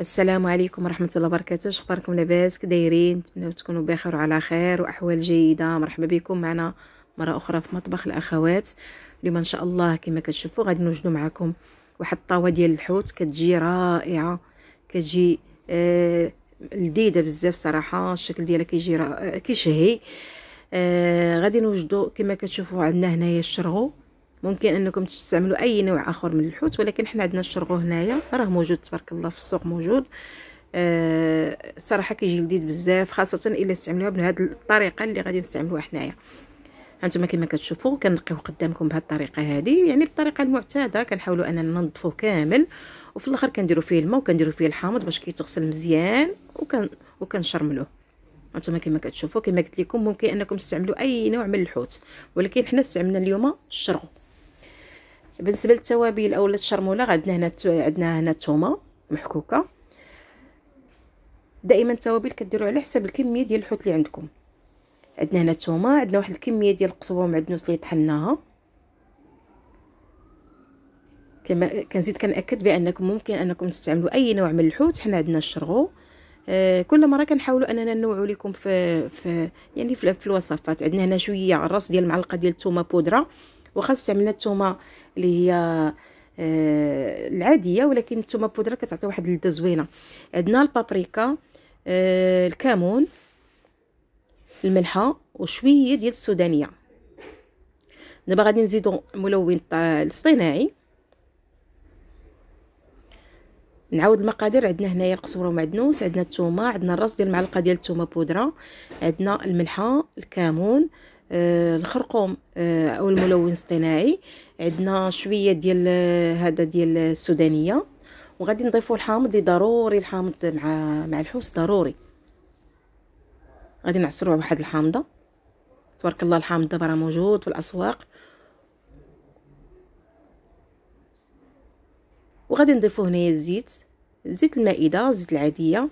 السلام عليكم ورحمه الله وبركاته شخباركم لاباس كدايرين نتمنى تكونوا بخير وعلى خير واحوال جيده مرحبا بكم معنا مره اخرى في مطبخ الاخوات اليوم ان شاء الله كما كتشوفوا غادي نوجدوا معكم واحد الطاوه ديال الحوت كتجي رائعه كتجي آه لذيذه بزاف صراحه الشكل ديالها كيجي كيشهي آه غادي نوجدوا كما كتشوفوا عندنا هنايا الشرغو ممكن انكم تستعملوا اي نوع اخر من الحوت ولكن حنا عندنا الشرغو هنايا راه موجود تبارك الله في السوق موجود آه صراحه كيجي لذيذ بزاف خاصه الا استعملوها بهذه الطريقه اللي غادي نستعملوها حنايا هانتوما كما كتشوفوا كنقيوه قدامكم بهذه الطريقه هذه يعني بالطريقه المعتاده كنحاولوا اننا ننظفوه كامل وفي الاخر كنديروا فيه الماء وكنديروا فيه الحامض باش كيتغسل مزيان وكن وكنشرملوه هانتوما كما كتشوفوا كما قلت لكم ممكن انكم تستعملوا اي نوع من الحوت ولكن حنا استعملنا اليوم الشرغو بالنسبه للتوابل اولا الشرموله عندنا هنا عندنا هنا الثومه محكوكه دائما التوابل كديروا على حسب الكميه ديال الحوت اللي عندكم عندنا هنا الثومه عندنا واحد الكميه ديال القصبه ومعدنوس اللي طحناها كما كنزيد كنأكد بانكم ممكن انكم تستعملوا اي نوع من الحوت حنا عندنا الشرغو آه كل مره كنحاولوا اننا ننوعوا لكم في في يعني في, الوصفات عندنا هنا شويه راس ديال معلقه ديال الثومه بودره واخا استعملنا الثومه اللي هي آه العاديه ولكن الثومه بودره كتعطي واحد اللذه زوينه عندنا البابريكا آه الكمون الملحه وشويه ديال السودانيه دابا غادي نزيدو ملون الصناعي نعاود المقادير عندنا هنايا القزبره ومعدنوس عندنا الثومه عندنا الراس ديال معلقه ديال الثومه بودره عندنا الملحه الكمون آه، الخرقوم آه، او الملون الصناعي عندنا شويه ديال آه، هذا ديال السودانيه وغادي نضيفوا الحامض اللي ضروري الحامض مع مع الحوس ضروري غادي نعصروه بواحد الحامضه تبارك الله الحامض دابا راه موجود في الاسواق وغادي نضيفوا هنايا الزيت زيت المائده زيت العاديه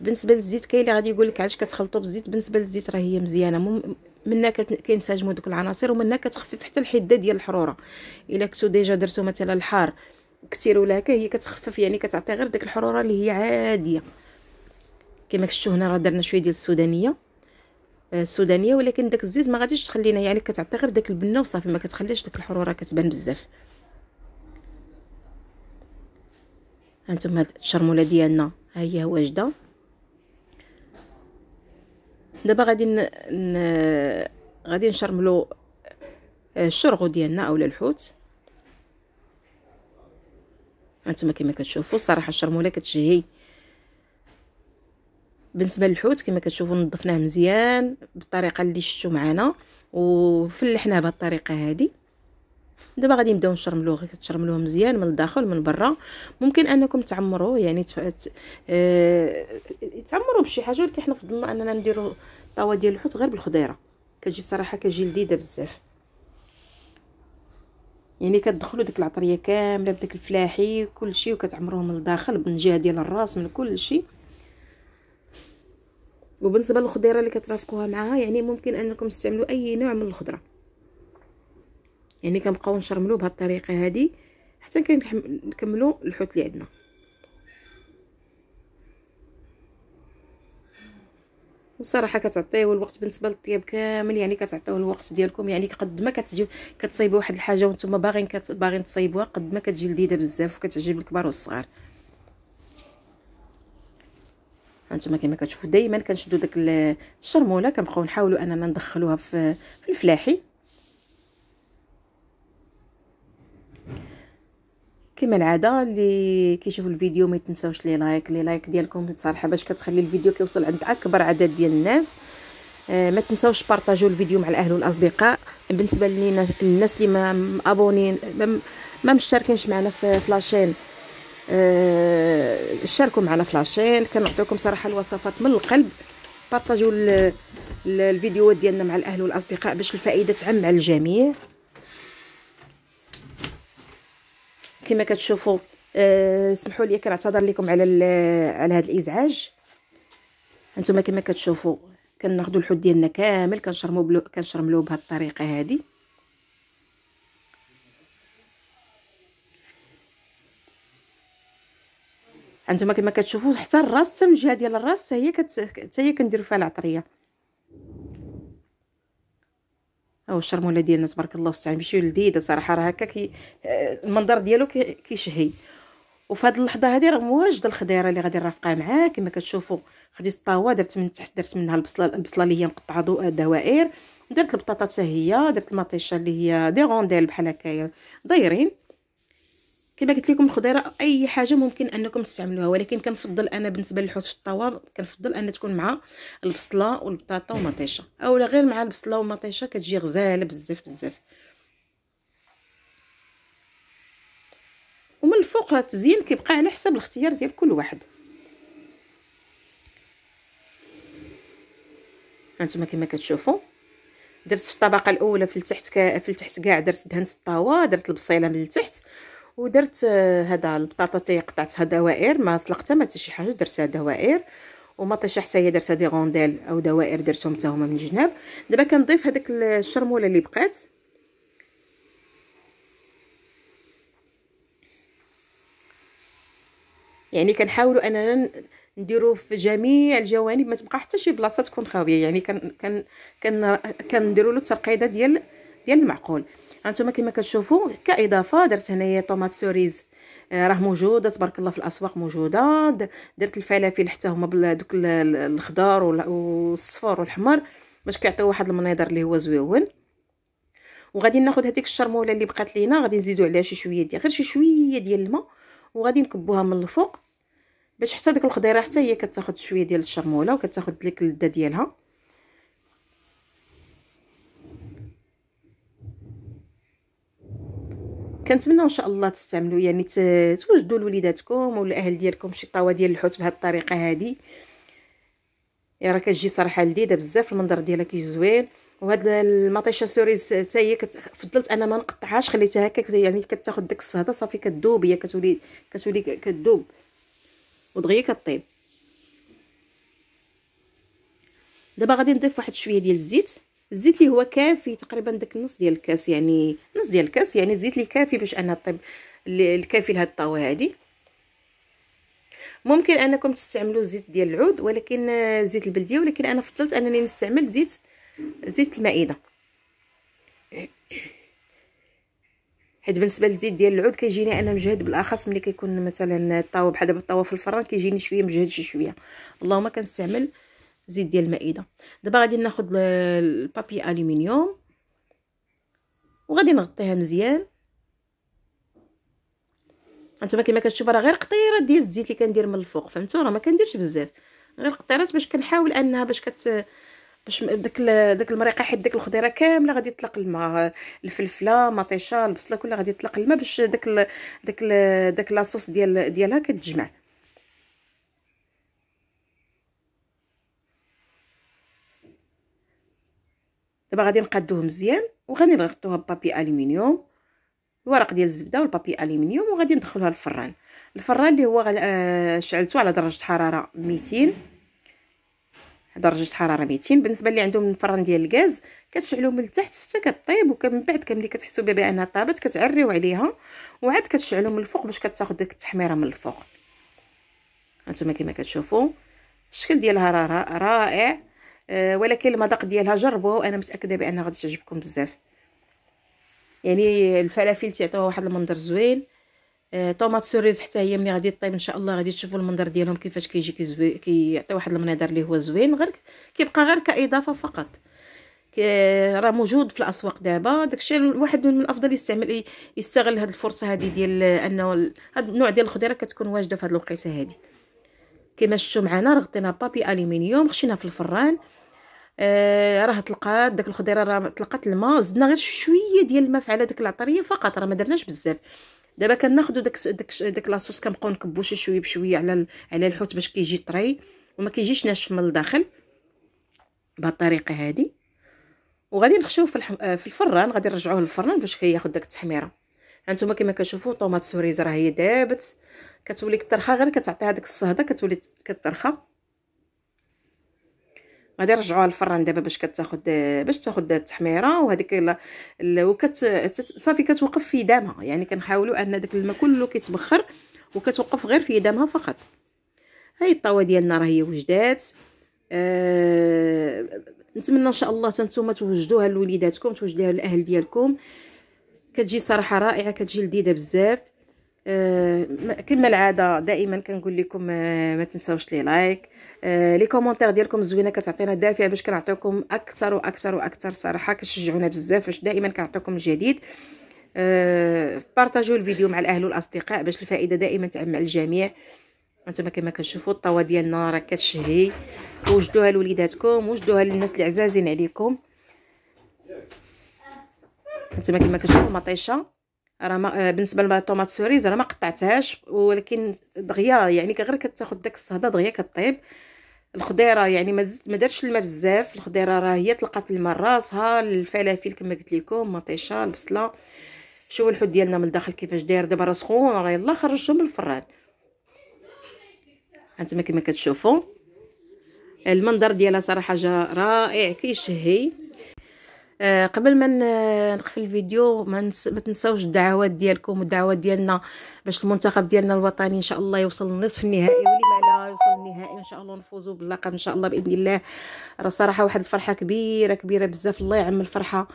بالنسبه للزيت كاين اللي غادي يقول لك علاش كتخلطوا بالزيت بالنسبه للزيت راه هي مزيانه مم... منا كينسجموا دوك العناصر ومنا كتخفف حتى الحده ديال الحروره الا كنتو ديجا درتو مثلا الحار كثير ولا هكا هي كتخفف يعني كتعطي غير ديك الحروره اللي هي عاديه كما شفتوا هنا راه درنا شويه ديال السودانيه آه، السودانيه ولكن داك الزيت ما غاديش تخلينا يعني كتعطي غير داك البنه وصافي ما كتخليش داك الحروره كتبان بزاف هانتوما الشرموله ديالنا ها هي واجده دابا غادي ن... ن... غادي نشرملو آه، الشرغو ديالنا اولا الحوت هانتوما كما كتشوفوا الصراحه الشرموله كتشهي بالنسبه للحوت كما كتشوفوا نظفناه مزيان بالطريقه اللي شفتوا معنا وفلحناه بهذه الطريقه هذه دابا غادي نبداو نشرملوه غير تشرملوه مزيان من الداخل من برا ممكن انكم تعمروه يعني تفقت... اه... تعمروه بشي حاجه ولكن حنا فضلنا اننا نديرو طاوه ديال الحوت غير بالخضيره كتجي صراحه كتجي لذيذه بزاف يعني كتدخلوا ديك العطريه كامله بداك الفلاحي كلشي وكتعمروه من الداخل من جهه ديال الراس من كلشي وبالنسبه للخضيره اللي كترافقوها معها يعني ممكن انكم تستعملوا اي نوع من الخضره يعني كنبقاو نشرملو بهاد الطريقه هادي حتى كنكملو الحوت اللي عندنا وصراحه كتعطيو الوقت بالنسبه للطياب كامل يعني كتعطيو الوقت ديالكم يعني قد ما كتجيو كتصايبوا واحد الحاجه وانتم باغيين كت... باغيين تصايبوها قد ما كتجي لذيذه بزاف وكتعجب الكبار والصغار هانتوما كما كتشوفوا دائما كنشدو داك الشرموله كنبقاو نحاولوا اننا ندخلوها في, في الفلاحي كما العاده اللي كيشوف الفيديو ما تنساوش لي لايك لي لايك ديالكم تصالحه باش كتخلي الفيديو كيوصل عند اكبر عدد ديال الناس آه، ما تنساوش بارطاجيو الفيديو مع الاهل والاصدقاء بالنسبه للناس الناس اللي ما ابونين ما مشتركينش معنا في فلاشين آه، شاركوا معنا فلاشين كنعطيكم صراحه الوصفات من القلب بارطاجيو الفيديوهات ديالنا مع الاهل والاصدقاء باش الفائده تعم على الجميع كما كتشوفوا أه سمحوا لي كنعتذر لكم على على هذا الازعاج انتما كما كتشوفوا كناخذوا الحوت ديالنا كامل كنشرموا بلو كنشرملوه بهذه الطريقه هذه انتما كما كتشوفوا حتى الراس حتى جهه ديال الراس حتى هي كت... حتى هي كنديروا فيها العطريه او الشرموله ديالنا تبارك الله والسلام ماشي يعني لذيذه صراحه راه هكا كي المنظر ديالو كيشهي وفي هذه اللحظه هذه راه مواجده الخضيره اللي غادي نرافقها معاك كما كتشوفوا خديت الطاوه درت من تحت درت منها البصله البصله اللي هي مقطعه دوائر درت البطاطا حتى هي درت المطيشه اللي هي دي غونديل بحال هكايا دايرين كما قلت لكم الخضيره اي حاجه ممكن انكم تستعملوها ولكن كنفضل انا بالنسبه للحوت في الطواب كنفضل ان تكون مع البصله والبطاطا ومطيشه اولا غير مع البصله والمطيشه كتجي غزاله بزاف بزاف ومن الفوق التزيين كيبقى على حسب الاختيار ديال كل واحد هانتوما كما كتشوفوا درت الطبقه الاولى في التحت ك... في التحت كاع درت دهنت الطاوه درت البصيله من التحت ودرت آه، هذا البطاطا تاهي قطعتها دوائر ما طلقتها ما حتى شي حاجه درتها دوائر ومطيشه حتى هي درتها دي غونديل او دوائر درتهم حتى هما من الجناب دابا كنضيف هذاك الشرموله اللي بقات يعني كنحاولوا اننا نديرو في جميع الجوانب ما تبقى حتى شي بلاصه تكون خاويه يعني كن كن كنديروا له الترقيده ديال ديال المعقول هانتوما كما كتشوفوا كاضافه درت هنايا طوماط سوريز آه، راه موجوده تبارك الله في الاسواق موجوده درت الفلافل حتى هما بدوك الخضار والصفر والحمر باش كيعطيو واحد المنيضر اللي هو زويون وغادي ناخذ هذيك الشرموله اللي بقات لينا غادي نزيدو عليها شي شويه ديال غير شي شويه ديال الماء وغادي نكبوها من الفوق باش حتى ديك الخضيره حتى هي كتاخذ شويه ديال الشرموله وكتاخذ ديك اللذه ديالها كنتمنى ان شاء الله تستعملوا يعني توجدوا لوليداتكم ولا اهل ديالكم شي طاوه ديال الحوت بهذه الطريقه هذه يعني راه كتجي صراحه لذيذه بزاف المنظر ديالها كيجي زوين وهاد المطيشه سوريز حتى هي فضلت انا ما نقطعهاش خليتها هكا يعني كتاخذ ديك الصهده صافي كتذوب هي كتولي كتولي كتذوب ودغيا كطيب دابا غادي نضيف واحد شويه ديال الزيت الزيت اللي هو كافي تقريبا داك النص ديال الكاس يعني نص ديال الكاس يعني الزيت اللي كافي باش انها طيب الكافي لهاد الطاوه هادي ممكن انكم تستعملوا زيت ديال العود ولكن زيت البلديه ولكن انا فضلت انني نستعمل زيت زيت المائده حيت بالنسبه للزيت ديال العود كيجيني انا مجهد بالاخص ملي كيكون مثلا الطاوه بحال دابا الطاوه في الفران كيجيني شويه مجهد شي شويه اللهم كنستعمل زيت ديال المائده دابا غادي ناخذ البابي الومنيوم وغادي نغطيها مزيان انتما كما كتشوفوا راه غير قطيرات ديال الزيت اللي كندير من الفوق فهمتوا راه ما كنديرش بزاف غير قطيرات باش كنحاول انها باش كت باش داك داك المريقه حيت داك الخضيره كامله غادي تطلق الماء الفلفله مطيشه البصله كلها غادي تطلق الماء باش داك ال... داك ال... داك لاصوص ديال ديالها كتجمع دابا غادي نقادوه مزيان وغادي نغطوها ببابي الومنيوم الورق ديال الزبده والبابي الومنيوم وغادي ندخلوها للفران الفران اللي هو آه، شعلته على درجه حراره 200 درجه حراره 200 بالنسبه اللي عندهم الفران ديال الغاز كتشعلو من التحت حتى كطيب ومن بعد كملي كتحسوا بها بانها طابت كتعريو عليها وعاد كتشعلو من الفوق باش كتاخذ ديك التحميره من الفوق هانتوما كما كتشوفوا الشكل ديالها رائع آه، ولكن المذاق ديالها جربوها وانا متاكده بان غادي تعجبكم بزاف يعني الفلافل تيعطيوها واحد المنظر زوين آه، طوماط سوريز حتى هي ملي غادي طيب ان شاء الله غادي تشوفوا المنظر ديالهم كيفاش كيجي كيزوي كيعطي واحد المنظر اللي هو زوين غير كيبقى غير كاضافه فقط راه موجود في الاسواق دابا داكشي الواحد من الافضل يستعمل يستغل هذه الفرصه هذه ديال انه هذا النوع ديال الخضيره كتكون واجده في هذه الوقيته هذه كما شفتوا معنا رغطينا بابي الومنيوم خشينا في الفران آه راه طلقات داك الخضيره راه طلقات الماء زدنا غير شويه ديال الماء في على ديك العطريه فقط راه ما درناش بزاف دابا كناخذوا داك داك داك لاصوص كنبقاو شي شويه بشويه على على الحوت باش كيجي طري وما كيجيش ناشف من الداخل بهاد الطريقه هذه وغادي نخشيوه في الحم... آه، في الفران غادي نرجعوه للفران باش كياخذ داك التحميره هانتوما كما كتشوفوا طوماط سوريز راه هي دابت كتولي الطرخه غير كتعطيها داك الصهده كتولي كتطرخه غادي نرجعوها للفران دابا باش كتاخد باش تاخد التحميره وهذيك وكت صافي كتوقف في دامها يعني كنحاولوا ان داك الماء كله كيتبخر وكتوقف غير في دامها فقط هاي الطاوه ديالنا راه هي وجدات أه... نتمنى ان شاء الله تنتوما توجدوها لوليداتكم توجدوها للاهل ديالكم كتجي صراحه رائعه كتجي لذيذه بزاف أه... كما العاده دائما كنقول لكم آه، ما تنساوش لي لايك آه لي كومونتير ديالكم زوينه كتعطينا دافع باش كنعطيكم اكثر واكثر واكثر صراحه كتشجعونا بزاف باش دائما كنعطيكم الجديد آه بارطاجيو الفيديو مع الاهل والاصدقاء باش الفائده دائما تعم على الجميع انتما كما كتشوفوا الطوا ديالنا راه كتشهي وجدوها لوليداتكم وجدوها للناس اللي عزازين عليكم انتما كما كتشوفوا مطيشه راه ما آه، بالنسبه للطوماط سوريز راه ما قطعتهاش ولكن دغيا يعني غير كتاخذ داك الصهده دغيا كطيب الخضيره يعني ما ما الماء بزاف الخضيره راه هي طلقات الماء راسها الفلافل كما قلت لكم مطيشه البصله شوفوا الحوت ديالنا من الداخل كيفاش داير دابا راه سخون راه يلاه خرجته من الفران هانتوما كما كتشوفوا المنظر ديالها صراحه جا رائع كيشهي آه قبل ما نقفل الفيديو ما, نس... ما تنساوش الدعوات ديالكم والدعوات ديالنا باش المنتخب ديالنا الوطني ان شاء الله يوصل للنصف النهائي ولما لا يوصل النهائي ان شاء الله نفوزوا باللقب ان شاء الله باذن الله راه صراحه واحد الفرحه كبيره كبيره بزاف الله يعم الفرحه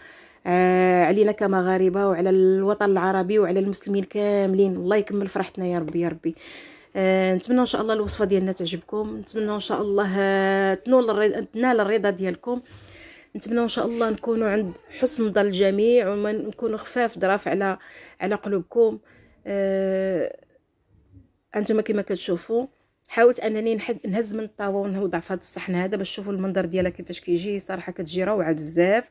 آه علينا كمغاربه وعلى الوطن العربي وعلى المسلمين كاملين الله يكمل فرحتنا يا ربي يا ربي آه نتمنى ان شاء الله الوصفه ديالنا تعجبكم نتمنى ان شاء الله آه، تنول تنال الرضا ديالكم نتمنى ان شاء الله نكونوا عند حسن ظن الجميع ونكونوا خفاف ضراف على على قلوبكم آه انتما كما كتشوفوا حاولت انني نحد نهز من الطاوه ونوضع في هذا الصحن هذا باش تشوفوا المنظر ديالها كيفاش كيجي صراحه كتجي روعه بزاف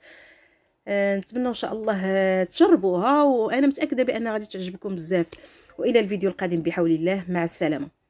آه نتمنى ان شاء الله آه، تجربوها وانا متاكده بان غادي تعجبكم بزاف والى الفيديو القادم بحول الله مع السلامه